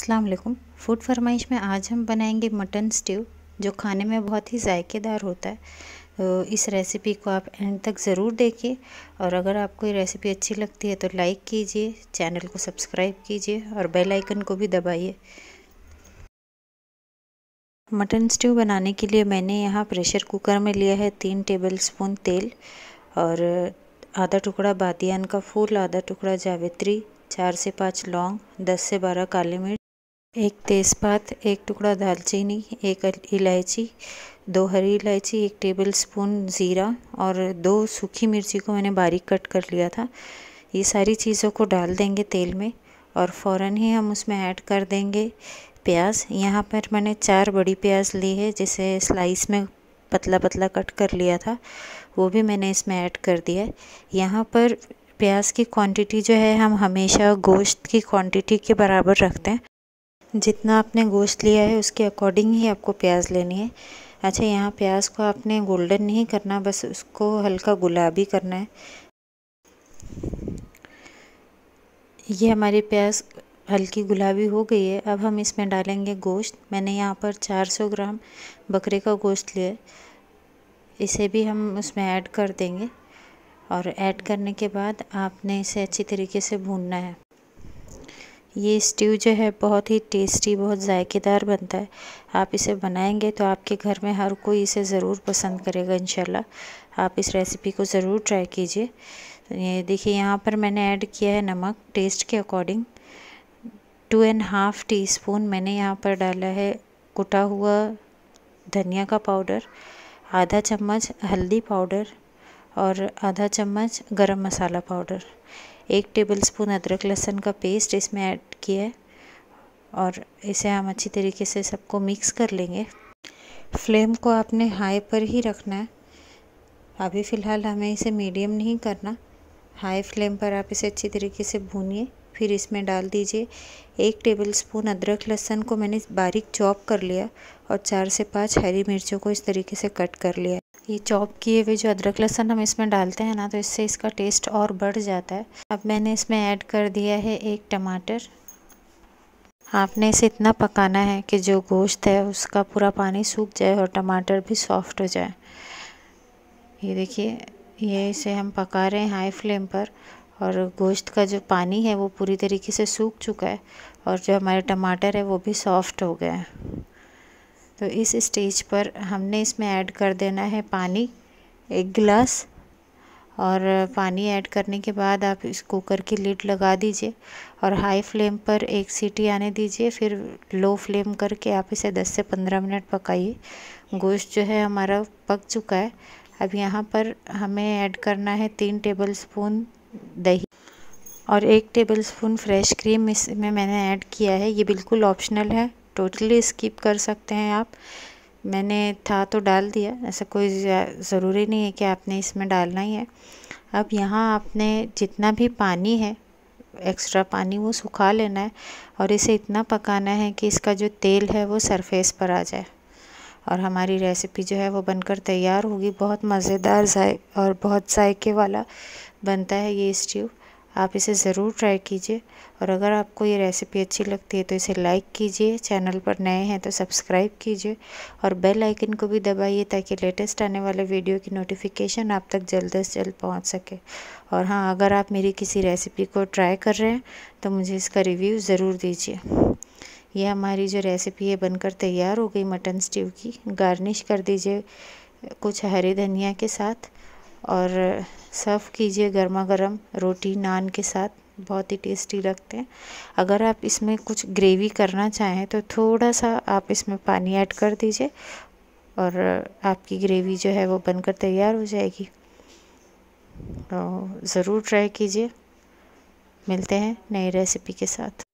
अस्सलाम वालेकुम फूड फरमाइश में आज हम बनाएंगे मटन स्ट्यू जो खाने में बहुत ही जायकेदार होता है तो इस रेसिपी को आप एंड तक ज़रूर देखिए और अगर आपको ये रेसिपी अच्छी लगती है तो लाइक कीजिए चैनल को सब्सक्राइब कीजिए और बेल आइकन को भी दबाइए मटन स्ट्यू बनाने के लिए मैंने यहाँ प्रेशर कुकर में लिया है तीन टेबल स्पून तेल और आधा टुकड़ा बादियान का फूल आधा टुकड़ा जावित्री चार से पाँच लौंग दस से बारह काली मिर्च एक तेज़पात एक टुकड़ा दालचीनी एक इलायची दो हरी इलायची एक टेबल स्पून ज़ीरा और दो सूखी मिर्ची को मैंने बारीक कट कर लिया था ये सारी चीज़ों को डाल देंगे तेल में और फ़ौरन ही हम उसमें ऐड कर देंगे प्याज यहाँ पर मैंने चार बड़ी प्याज ली है जिसे स्लाइस में पतला पतला कट कर लिया था वो भी मैंने इसमें ऐड कर दिया है यहाँ पर प्याज की क्वांटिटी जो है हम हमेशा गोश्त की क्वांटिटी के बराबर रखते हैं जितना आपने गोश्त लिया है उसके अकॉर्डिंग ही आपको प्याज लेनी है अच्छा यहाँ प्याज को आपने गोल्डन नहीं करना बस उसको हल्का गुलाबी करना है ये हमारी प्याज हल्की गुलाबी हो गई है अब हम इसमें डालेंगे गोश्त मैंने यहाँ पर 400 ग्राम बकरे का गोश्त लिया इसे भी हम उसमें ऐड कर देंगे और ऐड करने के बाद आपने इसे अच्छी तरीके से भूनना है ये स्ट्यू जो है बहुत ही टेस्टी बहुत ज़ायकेदार बनता है आप इसे बनाएंगे तो आपके घर में हर कोई इसे ज़रूर पसंद करेगा इन आप इस रेसिपी को ज़रूर ट्राई कीजिए ये देखिए यहाँ पर मैंने ऐड किया है नमक टेस्ट के according to and half teaspoon मैंने यहाँ पर डाला है कुटा हुआ धनिया का पाउडर आधा चम्मच हल्दी पाउडर और आधा चम्मच गरम मसाला पाउडर एक टेबल स्पून अदरक लहसुन का पेस्ट इसमें ऐड किया है और इसे हम अच्छी तरीके से सबको मिक्स कर लेंगे फ्लेम को आपने हाई पर ही रखना है अभी फ़िलहाल हमें इसे मीडियम नहीं करना हाई फ्लेम पर आप इसे अच्छी तरीके से भूनिए फिर इसमें डाल दीजिए एक टेबल स्पून अदरक लहसुन को मैंने बारीक चॉप कर लिया और चार से पांच हरी मिर्चों को इस तरीके से कट कर लिया ये चॉप किए हुए जो अदरक लहसन हम इसमें डालते हैं ना तो इससे इसका टेस्ट और बढ़ जाता है अब मैंने इसमें ऐड कर दिया है एक टमाटर आपने इसे इतना पकाना है कि जो गोश्त है उसका पूरा पानी सूख जाए और टमाटर भी सॉफ्ट हो जाए ये देखिए ये इसे हम पका रहे हैं हाई फ्लेम पर और गोश्त का जो पानी है वो पूरी तरीके से सूख चुका है और जो हमारे टमाटर है वो भी सॉफ्ट हो गया है तो इस स्टेज पर हमने इसमें ऐड कर देना है पानी एक गिलास और पानी ऐड करने के बाद आप इस कुकर की लीड लगा दीजिए और हाई फ्लेम पर एक सीटी आने दीजिए फिर लो फ्लेम करके आप इसे 10 से 15 मिनट पकाइए गोश्त जो है हमारा पक चुका है अब यहाँ पर हमें ऐड करना है तीन टेबल स्पून दही और एक टेबल स्पून फ्रेश क्रीम इसमें मैंने ऐड किया है ये बिल्कुल ऑप्शनल है टोटली स्किप कर सकते हैं आप मैंने था तो डाल दिया ऐसा कोई ज़रूरी नहीं है कि आपने इसमें डालना ही है अब यहाँ आपने जितना भी पानी है एक्स्ट्रा पानी वो सुखा लेना है और इसे इतना पकाना है कि इसका जो तेल है वो सरफेस पर आ जाए और हमारी रेसिपी जो है वो बनकर तैयार होगी बहुत मज़ेदार और बहुत जायके वाला बनता है ये स्ट्यू आप इसे ज़रूर ट्राई कीजिए और अगर आपको ये रेसिपी अच्छी लगती है तो इसे लाइक कीजिए चैनल पर नए हैं तो सब्सक्राइब कीजिए और बेल आइकन को भी दबाइए ताकि लेटेस्ट आने वाले वीडियो की नोटिफिकेशन आप तक जल्द से जल्द पहुंच सके और हाँ अगर आप मेरी किसी रेसिपी को ट्राई कर रहे हैं तो मुझे इसका रिव्यू ज़रूर दीजिए यह हमारी जो रेसिपी है बनकर तैयार हो गई मटन स्टीव की गार्निश कर दीजिए कुछ हरी धनिया के साथ और सर्व कीजिए गर्मा गर्म रोटी नान के साथ बहुत ही टेस्टी लगते हैं अगर आप इसमें कुछ ग्रेवी करना चाहें तो थोड़ा सा आप इसमें पानी ऐड कर दीजिए और आपकी ग्रेवी जो है वो बनकर तैयार हो जाएगी तो ज़रूर ट्राई कीजिए मिलते हैं नई रेसिपी के साथ